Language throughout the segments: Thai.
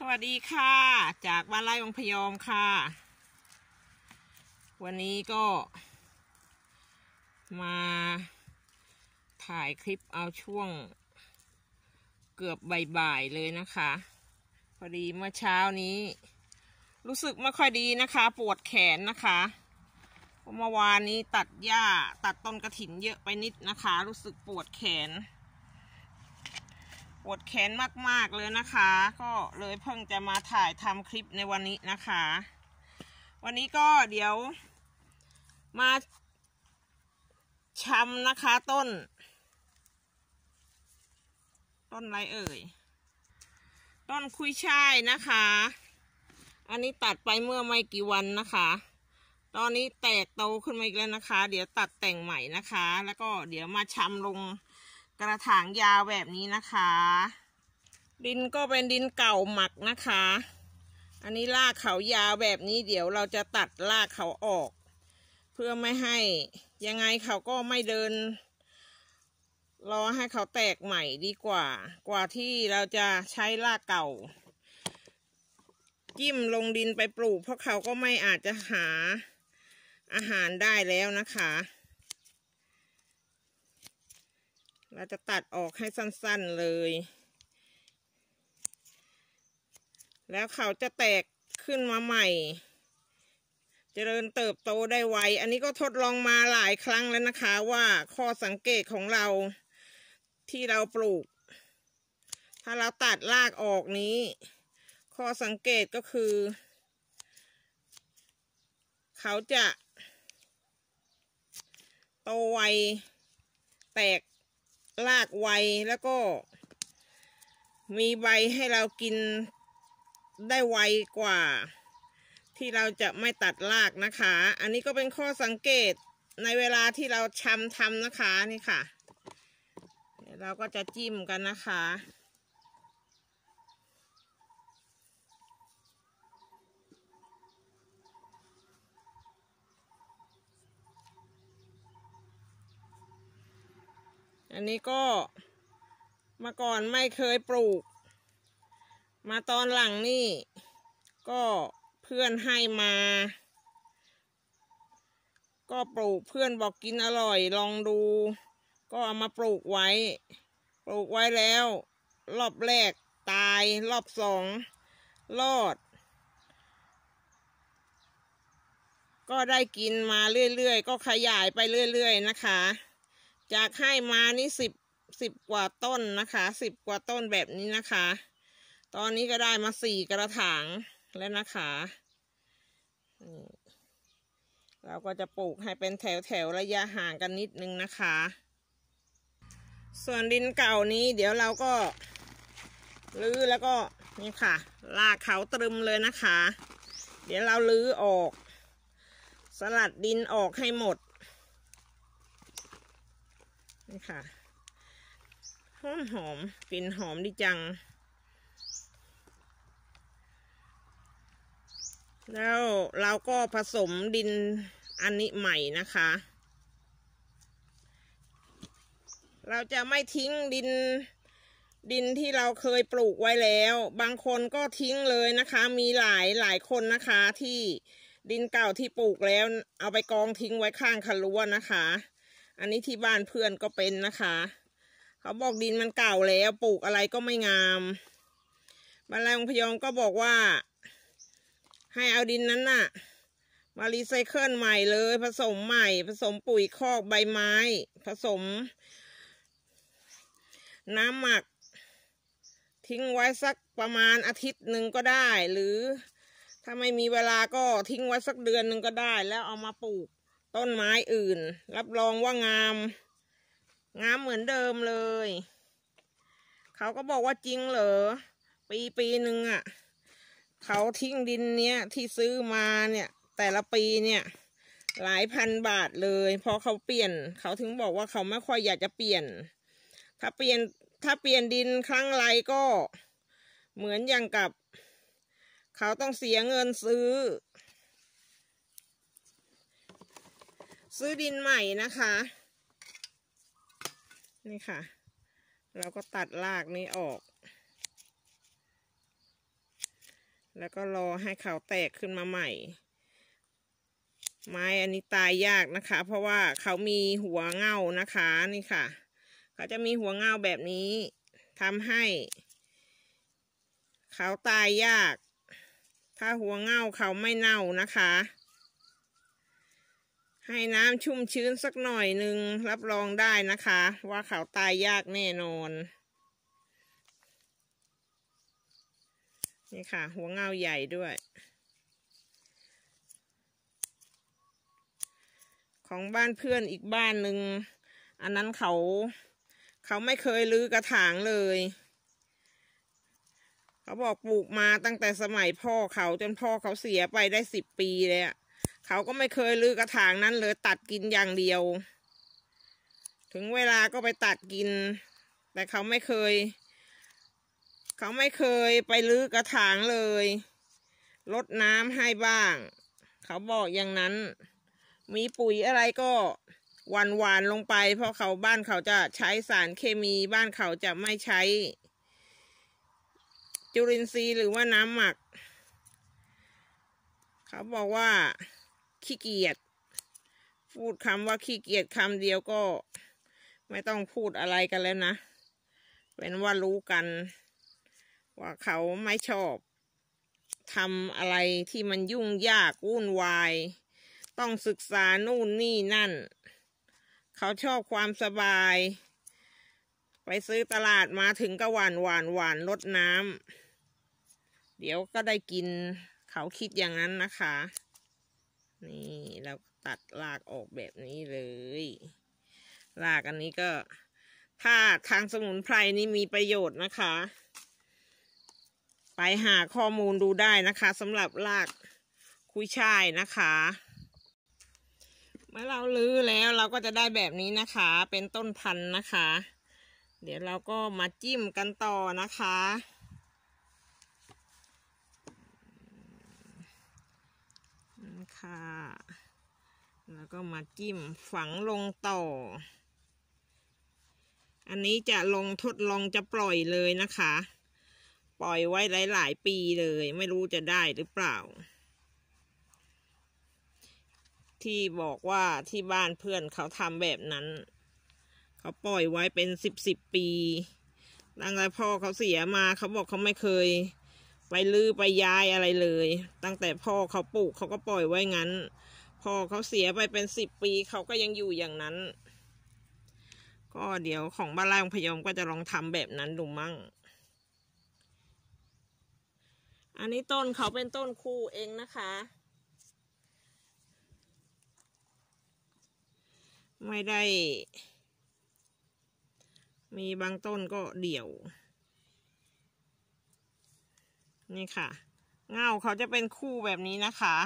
สวัสดีค่ะ จากบ้านไร่วังพยอมค่ะ วันนี้ก็มาถ่ายคลิปเอาช่วงเกือบบ่ายๆเลยนะคะพอดีเมื่อเช้านี้ รู้สึกไม่ค่อยดีนะคะ ปวดแขนนะคะ เมื่อวานนี้ตัดหญ้าตัดต้นกระถินเยอะไปนิดนะคะ รู้สึกปวดแขนปวดแขนมากๆ เลยนะคะ ก็เลยเพิ่งจะมาถ่ายทำคลิปในวันนี้นะคะ วันนี้ก็เดี๋ยวมาชำนะคะ ต้น ต้นไรเอ่ยต้นคุยช่ายนะคะ อันนี้ตัดไปเมื่อไม่กี่วันนะคะ ตอนนี้แตกโตขึ้นมาอีกแล้วนะคะ เดี๋ยวตัดแต่งใหม่นะคะ แล้วก็เดี๋ยวมาชำลงกระถางยาวแบบนี้นะคะ ดินก็เป็นดินเก่าหมักนะคะ อันนี้รากเขายาวแบบนี้ เดี๋ยวเราจะตัดรากเขาออก เพื่อไม่ให้ยังไงเขาก็ไม่เดิน รอให้เขาแตกใหม่ดีกว่า กว่าที่เราจะใช้รากเก่า จิ้มลงดินไปปลูกเพราะเขาก็ไม่อาจจะหาอาหารได้แล้วนะคะเราจะตัดออกให้สั้นๆเลย แล้วเขาจะแตกขึ้นมาใหม่ เจริญเติบโตได้ไว อันนี้ก็ทดลองมาหลายครั้งแล้วนะคะว่าข้อสังเกตของเราที่เราปลูก ถ้าเราตัดรากออกนี้ ข้อสังเกตก็คือ เขาจะโตไว แตกลากไว แล้วก็มีใบให้เรากินได้ไวกว่า ที่เราจะไม่ตัดรากนะคะ อันนี้ก็เป็นข้อสังเกตในเวลาที่เราชำทำนะคะ นี่ค่ะเราก็จะจิ้มกันนะคะอันนี้ก็มาก่อนไม่เคยปลูก มาตอนหลังนี่ก็เพื่อนให้มา ก็ปลูกเพื่อนบอกกินอร่อยลองดูก็เอามาปลูกไว้ ปลูกไว้แล้ว รอบแรกตาย รอบสองรอด ก็ได้กินมาเรื่อย ๆ ก็ขยายไปเรื่อย ๆ นะคะจากให้มานี่สิบสิบกว่าต้นนะคะ สิบกว่าต้นแบบนี้นะคะ ตอนนี้ก็ได้มาสี่กระถางแล้วนะคะเราก็จะปลูกให้เป็นแถวแถวระยะห่างกันนิดนึงนะคะ ส่วนดินเก่านี้เดี๋ยวเราก็ลื้อแล้วก็นี่ค่ะ ลากเขาตรึมเลยนะคะ เดี๋ยวเราลื้อออก สลัดดินออกให้หมดี่ค่ะหอมหอมกลิ่นหอมดีจัง แล้วเราก็ผสมดินอันนี้ใหม่นะคะ เราจะไม่ทิ้งดินดินที่เราเคยปลูกไว้แล้ว บางคนก็ทิ้งเลยนะคะ มีหลายหลายคนนะคะ ที่ดินเก่า ที่ปลูกแล้ว เอาไปกองทิ้งไว้ข้างคันรั้วนะคะอันนี้ที่บ้านเพื่อนก็เป็นนะคะ เขาบอกดินมันเก่าแล้วปลูกอะไรก็ไม่งาม บรรลัยองพยองก็บอกว่า ให้เอาดินนั้นน่ะ มารีไซเคิลใหม่เลย ผสมใหม่ ผสมปุ๋ยคอกใบไม้ ผสม น้ำหมัก ทิ้งไว้สักประมาณอาทิตย์หนึ่งก็ได้ หรือ ถ้าไม่มีเวลาก็ทิ้งไว้สักเดือนหนึ่งก็ได้ แล้วเอามาปลูกต้นไม้อื่น รับรองว่างาม งามเหมือนเดิมเลย เขาก็บอกว่าจริงเหรอปีปีหนึ่งอะ่ะเขาทิ้งดินเนี้ยที่ซื้อมาเนี่ย แต่ละปีเนี่ย หลายพันบาทเลยพอเขาเปลี่ยน เขาถึงบอกว่าเขาไม่ค่อยอยากจะเปลี่ยนถ้าเปลี่ยนถ้าเปลี่ยนดินครั้งไรก็ เหมือนอย่างกับ เขาต้องเสียเงินซื้อซื้อดินใหม่นะคะนี่ค่ะ เราก็ตัดรากนี้ออก แล้วก็รอให้เขาแตกขึ้นมาใหม่ ไม้อันนี้ตายยากนะคะ เพราะว่าเขามีหัวเง่านะคะนี่ค่ะเขาจะมีหัวเง่าแบบนี้ทำให้เขาตายยาก ถ้าหัวเง่าเขาไม่เน่านะคะให้น้ำชุ่มชื้นสักหน่อยหนึ่งรับรองได้นะคะ ว่าเขาตายยากแน่นอน นี่ค่ะ หัวเงาใหญ่ด้วย ของบ้านเพื่อนอีกบ้านหนึ่งอันนั้นเขาเขาไม่เคยรื้อกระถางเลย เขาบอกปลูกมาตั้งแต่สมัยพ่อเขา จนพ่อเขาเสียไปได้สิบปีเลยอะเขาก็ไม่เคยลือกระถางนั้นเลยตัดกินอย่างเดียว ถึงเวลาก็ไปตัดกิน แต่เขาไม่เคย เขาไม่เคยไปลือกระถางเลยลดน้ำให้บ้าง เขาบอกอย่างนั้น มีปุ๋ยอะไรก็หวานหวานลงไป เพราะเขาบ้านเขาจะใช้สารเคมี บ้านเขาจะไม่ใช้ จุลินทรีย์หรือว่าน้ำหมัก เขาบอกว่าขี้เกียจ พูดคำว่าขี้เกียจคำเดียวก็ไม่ต้องพูดอะไรกันแล้วนะ เป็นว่ารู้กันว่าเขาไม่ชอบทำอะไรที่มันยุ่งยากวุ่นวาย ต้องศึกษานู่นนี่นั่น เขาชอบความสบาย ไปซื้อตลาดมาถึงก็หวานหวานหวานลดน้ำเดี๋ยวก็ได้กิน เขาคิดอย่างนั้นนะคะนี่แล้วตัดลากออกแบบนี้เลยลากอันนี้ก็ ถ้าทางสมุนไพรนี่มีประโยชน์นะคะ ไปหาข้อมูลดูได้นะคะสำหรับลากคุยช่ายนะคะเมื่อเราลื้อแล้วเราก็จะได้แบบนี้นะคะ เป็นต้นพันธุ์นะคะ เดี๋ยวเราก็มาจิ้มกันต่อนะคะแล้วก็มาจิ้มฝังลงต่อ อันนี้จะลงทดลองจะปล่อยเลยนะคะ ปล่อยไว้หลายๆปีเลย ไม่รู้จะได้หรือเปล่า ที่บอกว่าที่บ้านเพื่อนเขาทำแบบนั้น เขาปล่อยไว้เป็นสิบสิบปี ตั้งแต่พ่อเขาเสียมาเขาบอกเขาไม่เคย ไปลื้อไปย้ายอะไรเลย ตั้งแต่พ่อเขาปลูกเขาก็ปล่อยไว้งั้นพ่อเขาเสียไปเป็นสิบปี เขาก็ยังอยู่อย่างนั้น ก็เดี๋ยวของบ้านไร่ของพยอมก็จะลองทำแบบนั้นดูมั่ง อันนี้ต้นเขาเป็นต้นคู่เองนะคะ ไม่ได้ มีบางต้นก็เดี่ยว นี่ค่ะ เงาเขาจะเป็นคู่แบบนี้นะคะ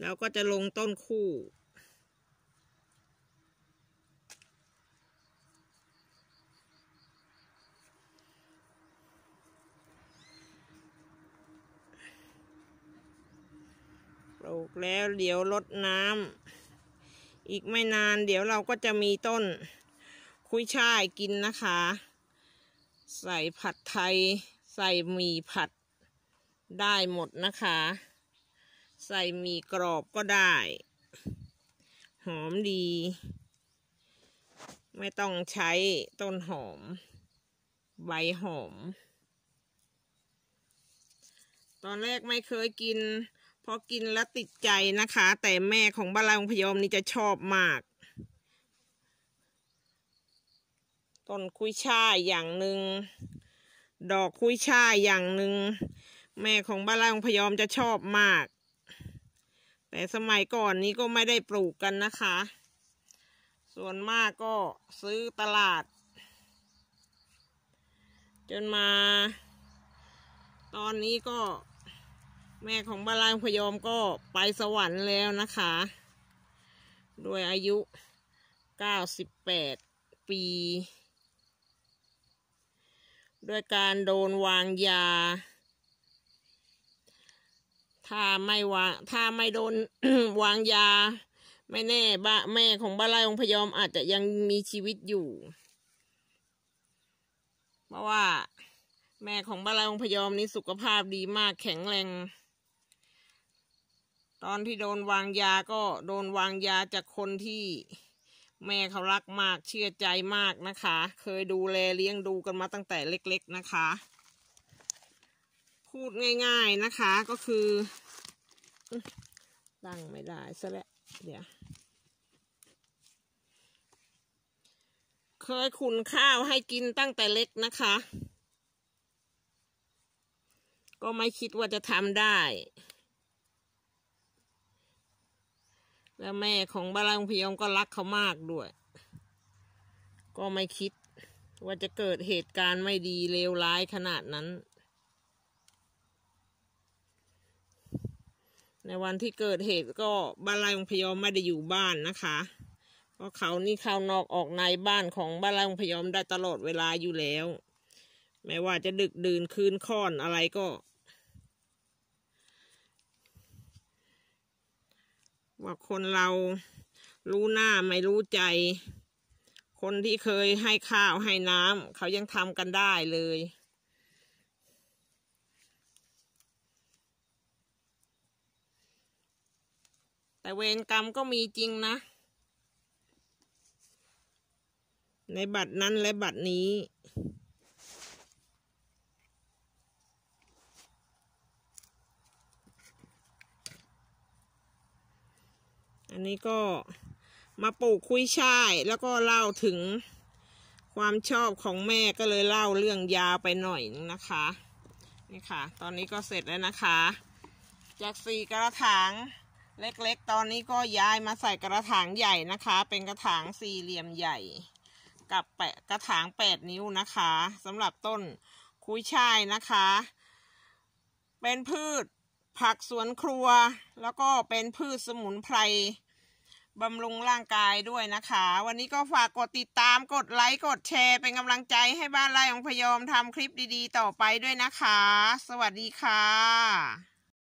แล้วก็จะลงต้นคู่ปลูกแล้วเดี๋ยวลดน้ำ อีกไม่นาน เดี๋ยวเราก็จะมีต้น คุยช่ายกินนะคะ ใส่ผัดไทย ใส่หมี่ผัดได้หมดนะคะใส่มีกรอบก็ได้ หอมดี ไม่ต้องใช้ต้นหอม ใบหอม ตอนแรกไม่เคยกินพอกินแล้วติดใจนะคะ แต่แม่ของบ้านลางพยอมนี่จะชอบมากต้นคุยช่ายอย่างหนึ่งดอกคุยช่ายอย่างหนึ่งแม่ของบ้านัร่งพยอมจะชอบมากแต่สมัยก่อนนี้ก็ไม่ได้ปลูกกันนะคะ ส่วนมากก็ซื้อตลาด จนมา ตอนนี้ก็แม่ของบาลานพยอมก็ไปสวรรค์แล้วนะคะ ด้วยอายุ 98 ปี ด้วยการโดนวางยาถ้าไม่วางถ้าไม่โดนวางยา ไม่แน่บะแม่ของบ้าไรยองพยอมอาจจะยังมีชีวิตอยู่เพราะว่า แม่ของบ้าไรยองพยอมนี้สุขภาพดีมากแข็งแรง ตอนที่โดนวางยาก็โดนวางยาจากคนที่แม่เขารักมาก เชื่อใจมากนะคะ เคยดูแลเลี้ยงดูกันมาตั้งแต่เล็ก ๆ นะคะพูดง่ายๆนะคะก็คือตั้งไม่ได้ ซะแล้วเดี๋ยว เคยขุนข้าวให้กินตั้งแต่เล็กนะคะ ก็ไม่คิดว่าจะทำได้ แล้วแม่ของบาลังพยองก็รักเขามากด้วย ก็ไม่คิดว่าจะเกิดเหตุการณ์ไม่ดีเลวร้ายขนาดนั้นในวันที่เกิดเหตุก็บ้านไร่องพยอมไม่ได้อยู่บ้านนะคะ เพราะเขานี่เข้านอกออกในบ้านของบ้านไร่องพยอมได้ตลอดเวลาอยู่แล้วไม่ว่าจะดึกดื่นคืนค่อนอะไรก็ ว่าคนเรารู้หน้าไม่รู้ใจ คนที่เคยให้ข้าวให้น้ำเขายังทำกันได้เลยแต่เวรกรรมก็มีจริงนะ ในบัตรนั้นและบัตรนี้ อันนี้ก็มาปลูกคุยช่าย แล้วก็เล่าถึงความชอบของแม่ก็เลยเล่าเรื่องยาวไปหน่อยนึงนะคะ นี่ค่ะ ตอนนี้ก็เสร็จแล้วนะคะ จากสี่กระถางเล็กๆ ตอนนี้ก็ย้ายมาใส่กระถางใหญ่นะคะ เป็นกระถางสี่เหลี่ยมใหญ่กับแปะกระถางแปดนิ้วนะคะสำหรับต้นคุยช่ายนะคะ เป็นพืชผักสวนครัว แล้วก็เป็นพืชสมุนไพรบำรุงร่างกายด้วยนะคะ วันนี้ก็ฝากกดติดตามกดไลค์กดแชร์เป็นกำลังใจให้บ้านไร่ของพยอมทำคลิปดีๆต่อไปด้วยนะคะ สวัสดีค่ะ